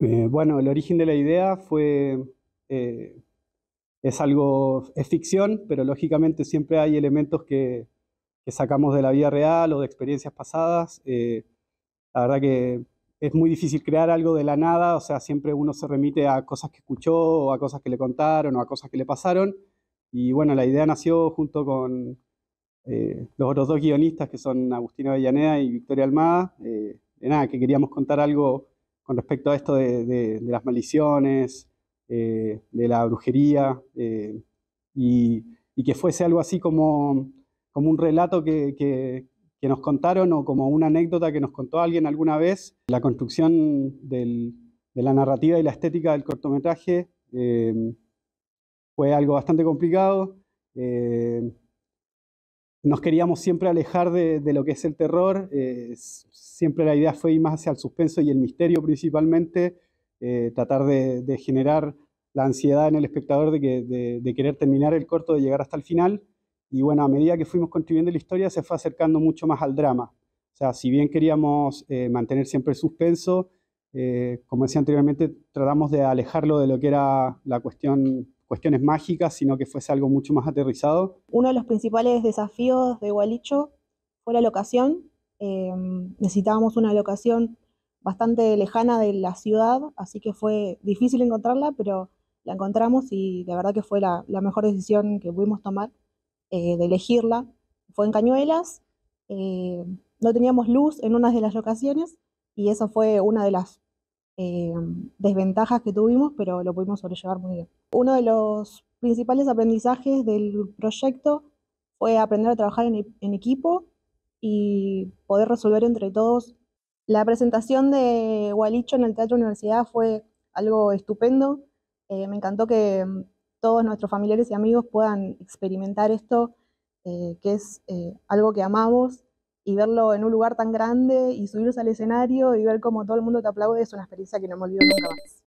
Eh, bueno, el origen de la idea fue, eh, es algo, es ficción, pero lógicamente siempre hay elementos que, sacamos de la vida real o de experiencias pasadas. Eh, la verdad que es muy difícil crear algo de la nada, o sea, siempre uno se remite a cosas que escuchó, o a cosas que le contaron, o a cosas que le pasaron. Y bueno, la idea nació junto con los otros dos guionistas, que son Agustina Avellaneda y Victoria Almada, de nada, que queríamos contar algo con respecto a esto de, las maldiciones, eh, de la brujería, eh, y, que fuese algo así como, como un relato que, nos contaron o como una anécdota que nos contó alguien alguna vez. La construcción de la narrativa y la estética del cortometraje eh, fue algo bastante complicado nos queríamos siempre alejar de, lo que es el terror, eh, siempre la idea fue ir más hacia el suspenso y el misterio principalmente, eh, tratar de, generar la ansiedad en el espectador de, querer terminar el corto, de llegar hasta el final, y bueno, a medida que fuimos construyendo la historia se fue acercando mucho más al drama, o sea, si bien queríamos eh, mantener siempre el suspenso, como decía anteriormente, tratamos de alejarlo de lo que era la cuestión cuestiones mágicas, sino que fuese algo mucho más aterrizado. Uno de los principales desafíos de Gualicho fue la locación. Em, necesitábamos una locación bastante lejana de la ciudad, así que fue difícil encontrarla, pero la encontramos y la verdad que fue la, mejor decisión que pudimos tomar eh, de elegirla. Fue en Cañuelas, eh, no teníamos luz en una de las locaciones y eso fue una de las eh, desventajas que tuvimos, pero lo pudimos sobrellevar muy bien. Uno de los principales aprendizajes del proyecto fue aprender a trabajar en, equipo y poder resolver entre todos. La presentación de Gualicho en el Teatro Universidad fue algo estupendo. Eh, me encantó que mm, todos nuestros familiares y amigos puedan experimentar esto, eh, que es algo que amamos y verlo en un lugar tan grande y subirse al escenario y ver cómo todo el mundo te aplaude es una experiencia que no me olvido nunca más.